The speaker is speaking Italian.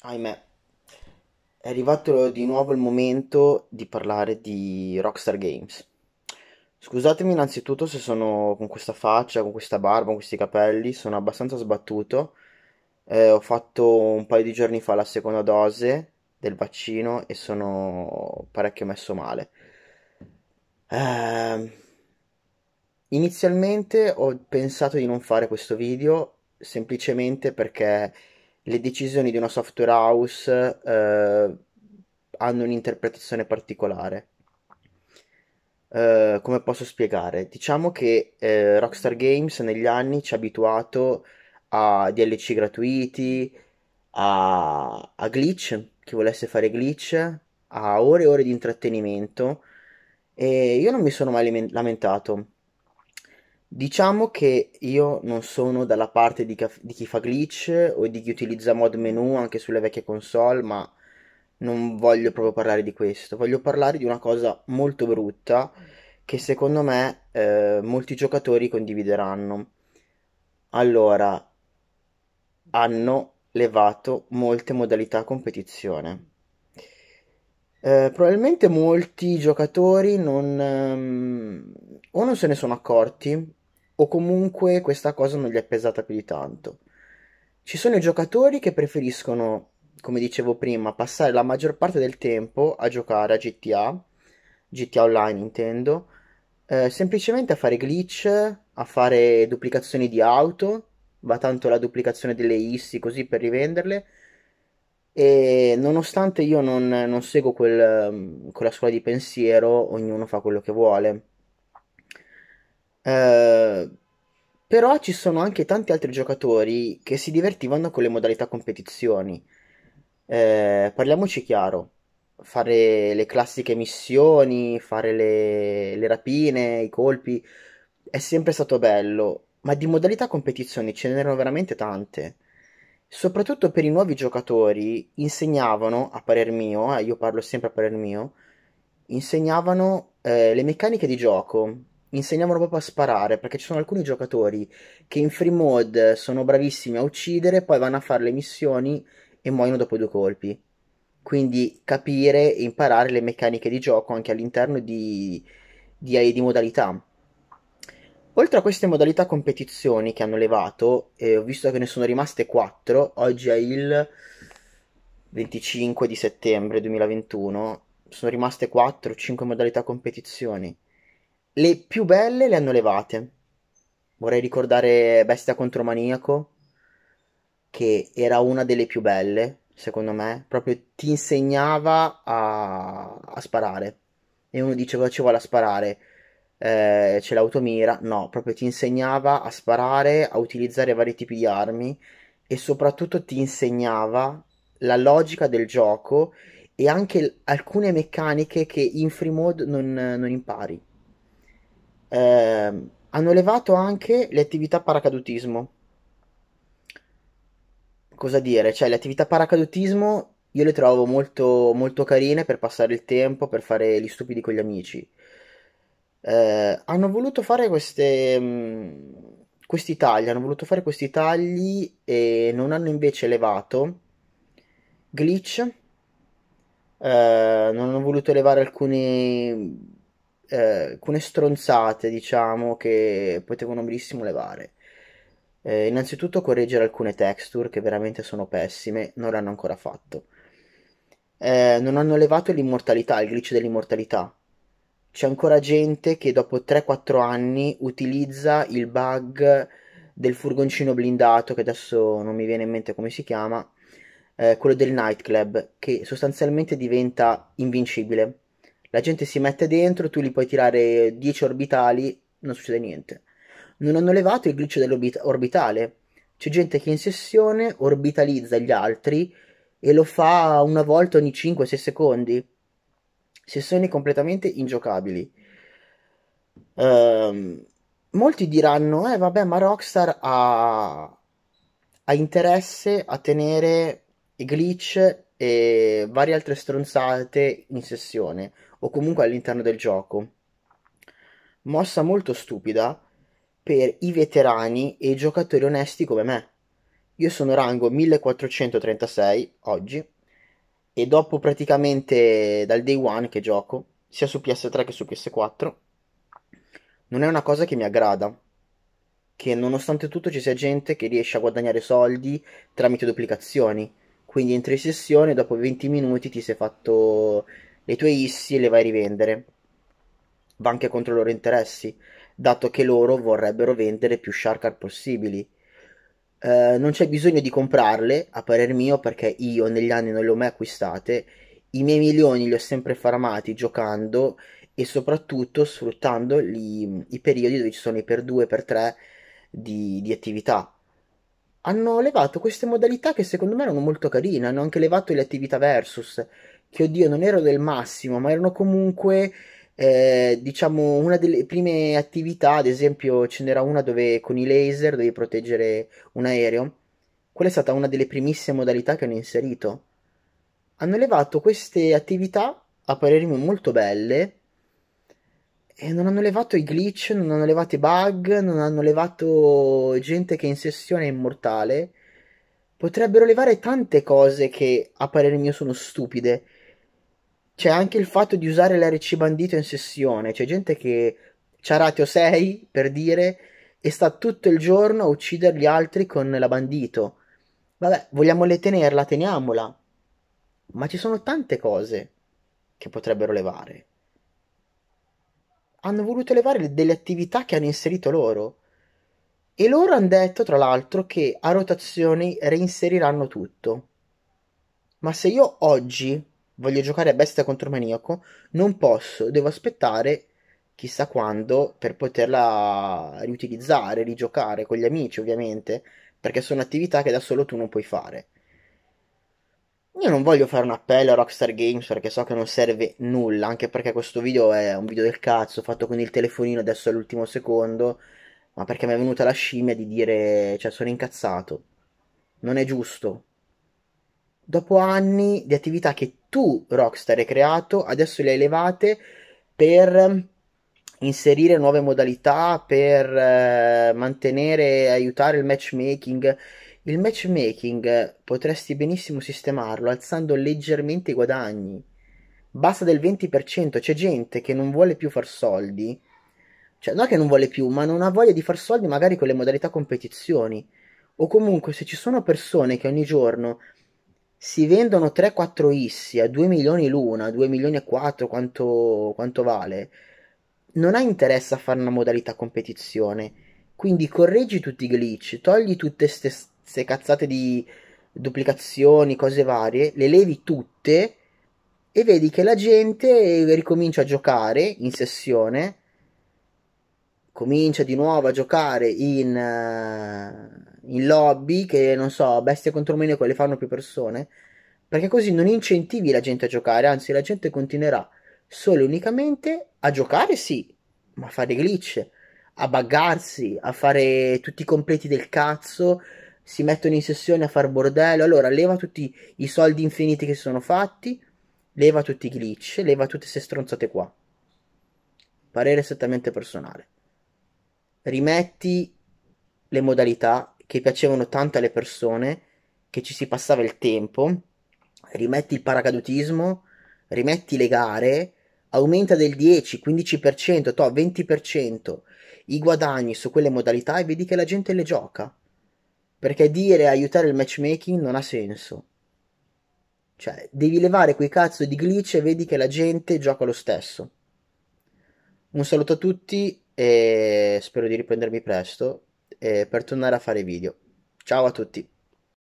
ahimè, è arrivato di nuovo il momento di parlare di Rockstar Games. Scusatemi innanzitutto se sono con questa faccia, con questa barba, con questi capelli, sono abbastanza sbattuto. Eh, ho fatto un paio di giorni fa la seconda dose del vaccino e sono parecchio messo male. Eh, inizialmente ho pensato di non fare questo video semplicemente perché le decisioni di una software house eh, hanno un'interpretazione particolare. Eh, come posso spiegare? Diciamo che eh, Rockstar Games negli anni ci ha abituato a DLC gratuiti, a, a glitch, chi volesse fare glitch, a ore e ore di intrattenimento e io non mi sono mai lamentato Diciamo che io non sono dalla parte di, di chi fa glitch o di chi utilizza mod menu anche sulle vecchie console, ma non voglio proprio parlare di questo. Voglio parlare di una cosa molto brutta che secondo me eh, molti giocatori condivideranno. Allora, hanno levato molte modalità competizione. Eh, probabilmente molti giocatori non, ehm, o non se ne sono accorti o comunque questa cosa non gli è pesata più di tanto. Ci sono i giocatori che preferiscono, come dicevo prima, passare la maggior parte del tempo a giocare a GTA, GTA Online intendo, eh, semplicemente a fare glitch, a fare duplicazioni di auto, va tanto la duplicazione delle issi così per rivenderle, e nonostante io non, non seguo quel, quella scuola di pensiero, ognuno fa quello che vuole. Eh, però ci sono anche tanti altri giocatori che si divertivano con le modalità competizioni. Eh, parliamoci chiaro, fare le classiche missioni, fare le, le rapine, i colpi, è sempre stato bello, ma di modalità competizioni ce n'erano veramente tante. Soprattutto per i nuovi giocatori insegnavano, a parer mio, eh, io parlo sempre a parer mio, insegnavano eh, le meccaniche di gioco insegniamolo proprio a sparare, perché ci sono alcuni giocatori che in free mode sono bravissimi a uccidere, poi vanno a fare le missioni e muoiono dopo due colpi. Quindi capire e imparare le meccaniche di gioco anche all'interno di, di, eh, di modalità. Oltre a queste modalità competizioni che hanno levato, eh, ho visto che ne sono rimaste 4, oggi è il 25 di settembre 2021, sono rimaste 4 o 5 modalità competizioni. Le più belle le hanno levate. Vorrei ricordare Bestia contro Maniaco, che era una delle più belle, secondo me. Proprio ti insegnava a, a sparare. E uno dice cosa ci vuole a sparare? Eh, c'è l'automira? No, proprio ti insegnava a sparare, a utilizzare vari tipi di armi e soprattutto ti insegnava la logica del gioco e anche l- alcune meccaniche che in free mode non, non impari. Ehm, hanno elevato anche le attività paracadutismo. Cosa dire? Cioè, le attività paracadutismo io le trovo molto, molto carine per passare il tempo, per fare gli stupidi con gli amici. Eh, hanno voluto fare queste, mh, mm, questi tagli, hanno voluto fare questi tagli e non hanno invece elevato glitch, eh, non hanno voluto elevare alcuni eh, alcune stronzate, diciamo, che potevano benissimo levare. Eh, innanzitutto correggere alcune texture che veramente sono pessime, non l'hanno ancora fatto. Eh, non hanno levato l'immortalità, il glitch dell'immortalità. C'è ancora gente che dopo 3-4 anni utilizza il bug del furgoncino blindato, che adesso non mi viene in mente come si chiama, eh, quello del nightclub, che sostanzialmente diventa invincibile la gente si mette dentro, tu li puoi tirare 10 orbitali, non succede niente. Non hanno levato il glitch dell'orbitale. C'è gente che in sessione orbitalizza gli altri e lo fa una volta ogni 5-6 secondi. Sessioni completamente ingiocabili. Um, molti diranno, eh vabbè, ma Rockstar ha, ha interesse a tenere i glitch e varie altre stronzate in sessione o comunque all'interno del gioco. Mossa molto stupida per i veterani e i giocatori onesti come me. Io sono rango 1436 oggi e dopo praticamente dal day one che gioco, sia su PS3 che su PS4, non è una cosa che mi aggrada. Che nonostante tutto ci sia gente che riesce a guadagnare soldi tramite duplicazioni quindi entri in sessione, dopo 20 minuti ti sei fatto le tue issi e le vai a rivendere. Va anche contro i loro interessi, dato che loro vorrebbero vendere più Sharkar possibili. Eh, non c'è bisogno di comprarle, a parer mio, perché io negli anni non le ho mai acquistate. I miei milioni li ho sempre farmati giocando e soprattutto sfruttando gli, i periodi dove ci sono i per 2 per 3 di, di attività hanno levato queste modalità che secondo me erano molto carine, hanno anche levato le attività versus, che oddio non erano del massimo, ma erano comunque eh, diciamo una delle prime attività, ad esempio ce n'era una dove con i laser devi proteggere un aereo, quella è stata una delle primissime modalità che hanno inserito. Hanno levato queste attività, a parere mio molto belle, e non hanno levato i glitch, non hanno levato i bug, non hanno levato gente che in sessione è immortale. Potrebbero levare tante cose che a parere mio sono stupide. C'è anche il fatto di usare l'RC bandito in sessione. C'è gente che c'ha ratio 6 per dire e sta tutto il giorno a uccidere gli altri con la bandito. Vabbè, vogliamo tenerla, teniamola. Ma ci sono tante cose che potrebbero levare hanno voluto elevare delle attività che hanno inserito loro. E loro hanno detto, tra l'altro, che a rotazioni reinseriranno tutto. Ma se io oggi voglio giocare a bestia contro maniaco, non posso, devo aspettare chissà quando per poterla riutilizzare, rigiocare con gli amici, ovviamente, perché sono attività che da solo tu non puoi fare. Io non voglio fare un appello a Rockstar Games perché so che non serve nulla, anche perché questo video è un video del cazzo, fatto con il telefonino adesso all'ultimo secondo, ma perché mi è venuta la scimmia di dire, cioè sono incazzato. Non è giusto. Dopo anni di attività che tu, Rockstar, hai creato, adesso le hai levate per inserire nuove modalità, per eh, mantenere e aiutare il matchmaking il matchmaking eh, potresti benissimo sistemarlo alzando leggermente i guadagni. Basta del 20%, c'è gente che non vuole più far soldi. Cioè, non è che non vuole più, ma non ha voglia di far soldi magari con le modalità competizioni. O comunque se ci sono persone che ogni giorno si vendono 3-4 issi a 2 milioni l'una, 2 milioni e 4 quanto, quanto vale, non ha interesse a fare una modalità competizione. Quindi correggi tutti i glitch, togli tutte queste schifezze, cazzate di duplicazioni, cose varie, le levi tutte e vedi che la gente ricomincia a giocare in sessione, comincia di nuovo a giocare in, uh, in lobby, che non so, bestie contro meno quelle fanno più persone, perché così non incentivi la gente a giocare, anzi la gente continuerà solo e unicamente a giocare sì, ma a fare glitch, a buggarsi, a fare tutti i completi del cazzo, si mettono in sessione a far bordello, allora leva tutti i soldi infiniti che si sono fatti, leva tutti i glitch, leva tutte queste stronzate qua. Parere esattamente personale. Rimetti le modalità che piacevano tanto alle persone, che ci si passava il tempo, rimetti il paracadutismo, rimetti le gare, aumenta del 10, 15%, to, 20% i guadagni su quelle modalità e vedi che la gente le gioca. Perché dire aiutare il matchmaking non ha senso. Cioè, devi levare quei cazzo di glitch e vedi che la gente gioca lo stesso. Un saluto a tutti e spero di riprendermi presto eh, per tornare a fare video. Ciao a tutti.